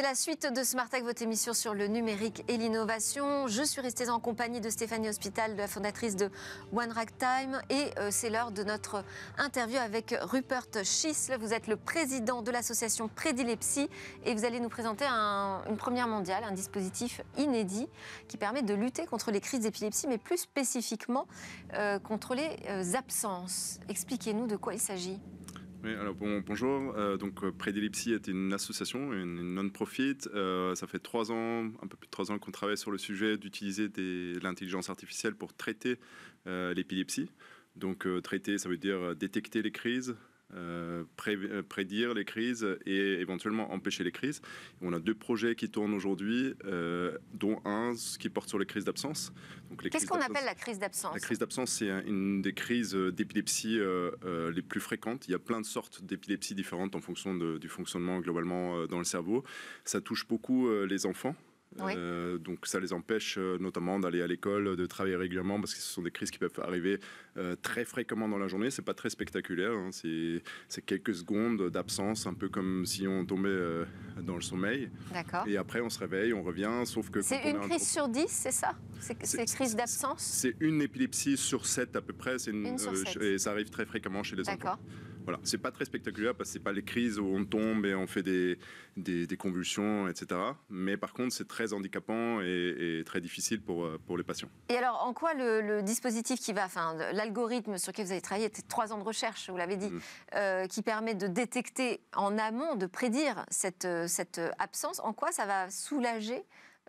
C'est la suite de Smart votre émission sur le numérique et l'innovation. Je suis restée en compagnie de Stéphanie Hospital, la fondatrice de One Rack Time. Et euh, c'est l'heure de notre interview avec Rupert Schisle. Vous êtes le président de l'association Prédilepsie et vous allez nous présenter une première mondiale, un dispositif inédit qui permet de lutter contre les crises d'épilepsie, mais plus spécifiquement euh, contre les euh, absences. Expliquez-nous de quoi il s'agit bonjour. Euh, donc, euh, est une association, une, non-profit. Euh, ça fait trois ans, un peu plus de trois ans qu'on travaille sur le sujet d'utiliser l'intelligence artificielle pour traiter l'épilepsie. Donc, traiter, ça veut dire détecter les crises, euh, euh, prédire les crises et éventuellement empêcher les crises. On a deux projets qui tournent aujourd'hui, euh, dont un qui porte sur les crises d'absence. Qu'est-ce qu'on appelle la crise d'absence La crise d'absence, c'est une des crises d'épilepsie les plus fréquentes. Il y a plein de sortes d'épilepsies différentes en fonction du fonctionnement globalement dans le cerveau. Ça touche beaucoup les enfants. Euh, donc ça les empêche euh, notamment d'aller à l'école, de travailler régulièrement, parce que ce sont des crises qui peuvent arriver euh, très fréquemment dans la journée. C'est pas très spectaculaire, hein. c'est quelques secondes d'absence, un peu comme si on tombait dans le sommeil. D'accord. Et après on se réveille, on revient, sauf que... C'est une crise sur dix, c'est ça C'est crise d'absence C'est une épilepsie sur sept à peu près, et ça arrive très fréquemment chez les enfants. D'accord. Voilà, c'est pas très spectaculaire parce que c'est pas les crises où on tombe et on fait des, des, convulsions, etc. Mais par contre, c'est très handicapant et, très difficile pour, euh, pour les patients. Et alors, en quoi le, dispositif qui va, enfin, l'algorithme sur lequel vous avez travaillé, était trois ans de recherche, vous l'avez dit, mm. euh, qui permet de détecter en amont, de prédire cette, euh, cette absence, en quoi ça va soulager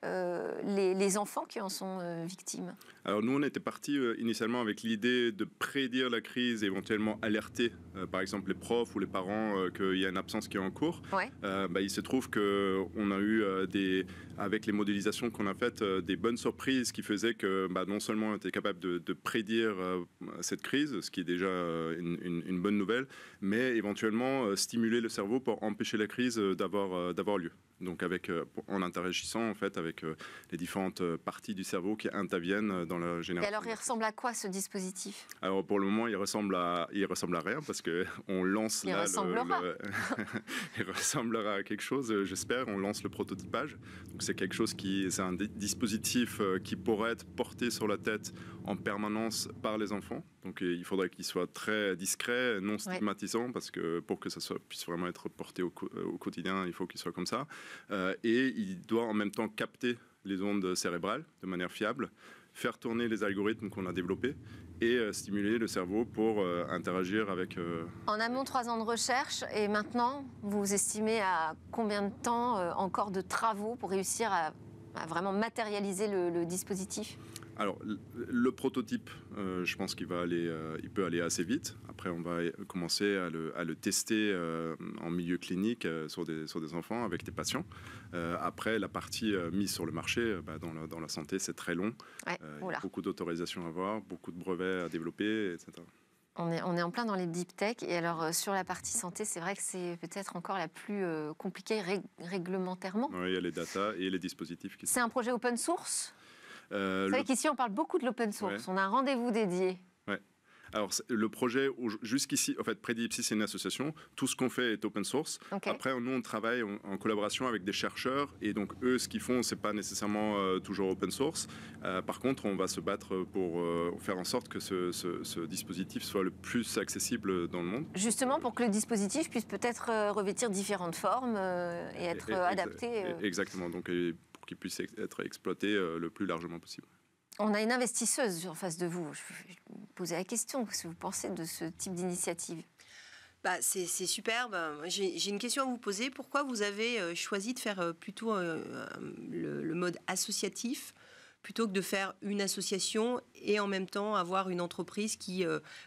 euh, les, enfants qui en sont euh, victimes Alors nous, on était parti euh, initialement avec l'idée de prédire la crise éventuellement alerter, par exemple, les profs ou les parents qu'il y a une absence qui est en cours. Bah, il se trouve qu'on a eu, des, avec les modélisations qu'on a faites, des bonnes surprises qui faisaient que bah, non seulement on était capable de, prédire cette crise, ce qui est déjà une, bonne nouvelle, mais éventuellement stimuler le cerveau pour empêcher la crise d'avoir lieu. Donc avec, en interagissant en fait avec euh, les différentes euh, parties du cerveau qui interviennent euh, dans la génération. Et alors, il ressemble à quoi ce dispositif Alors, pour le moment, il ressemble à, il ressemble à rien parce qu'on lance. Il là ressemblera. il ressemblera à quelque chose, j'espère. On lance le prototypage. Donc, c'est quelque chose qui. C'est un dispositif qui pourrait être porté sur la tête en permanence par les enfants. Donc euh, il faudrait qu'il soit très discret, non stigmatisant, parce que pour que ça soit, puisse vraiment être porté au, euh, quotidien, il faut qu'il soit comme ça. Euh, et il doit en même temps capter les ondes cérébrales de manière fiable, faire tourner les algorithmes qu'on a développés et stimuler le cerveau pour interagir avec... En amont, trois ans de recherche, et maintenant, vous estimez à combien de temps encore de travaux pour réussir à, vraiment matérialiser le dispositif alors, le prototype, euh, je pense qu'il va aller, euh, il peut aller assez vite. Après, on va commencer à le, tester euh, en milieu clinique sur des, enfants avec des patients. après, la partie mise sur le marché, bah, dans, la, santé, c'est très long. il y a beaucoup d'autorisations à avoir, beaucoup de brevets à développer, etc. On est, en plein dans les deep tech. Et alors, sur la partie santé, c'est vrai que c'est peut-être encore la plus compliquée réglementairement. Oui, il y a les datas et les dispositifs C'est un projet open source euh, Vous qu'ici, on parle beaucoup de l'open source. On a un rendez-vous dédié. Alors, le projet, jusqu'ici, en fait, Predipsy, c'est une association. Tout ce qu'on fait est open source. Après, nous, on travaille en, collaboration avec des chercheurs. Et donc, eux, ce qu'ils font, c'est pas nécessairement euh, toujours open source. Euh, par contre, on va se battre pour euh, faire en sorte que ce, dispositif soit le plus accessible dans le monde. Justement, pour que le dispositif puisse peut-être revêtir différentes formes et être adapté. Exactement. Donc, puissent être exploité euh, le plus largement possible. On a une investisseuse en face de vous. Je vais vous poser la question. Qu'est-ce que vous pensez de ce type d'initiative bah, c'est, superbe. Bah, j'ai une question à vous poser. Pourquoi vous avez euh, choisi de faire euh, plutôt le, mode associatif plutôt que de faire une association et en même temps avoir une entreprise qui,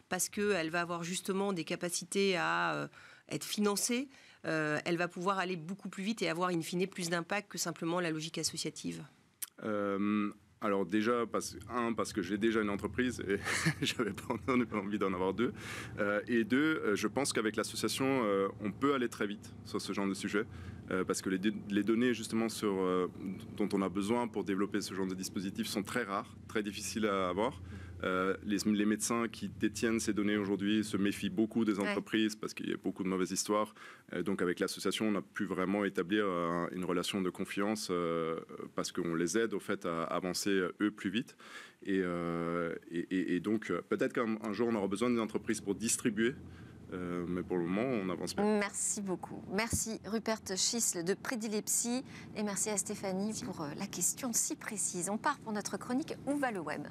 parce qu'elle va avoir justement des capacités à être financée, euh, elle va pouvoir aller beaucoup plus vite et avoir in fine plus d'impact que simplement la logique associative euh, alors déjà, parce, un, parce que j'ai déjà une entreprise et j'avais pas envie d'en avoir deux. Euh, et deux, je pense qu'avec l'association, on peut aller très vite sur ce genre de sujet, parce que les, données justement dont on a besoin pour développer ce genre de dispositif sont très rares, très difficiles à avoir. Euh, les, médecins qui détiennent ces données aujourd'hui se méfient beaucoup des entreprises parce qu'il y a beaucoup de mauvaises histoires. Euh, donc avec l'association, on a pu vraiment établir euh, une relation de confiance parce qu'on les aide au fait à avancer eux plus vite. Et, donc peut-être qu'un jour on aura besoin d'une entreprise pour distribuer. mais pour le moment, on avance pas Merci beaucoup. Merci Rupert Schisle de Prédilepsie et merci à Stéphanie pour la question si précise. On part pour notre chronique Où va le web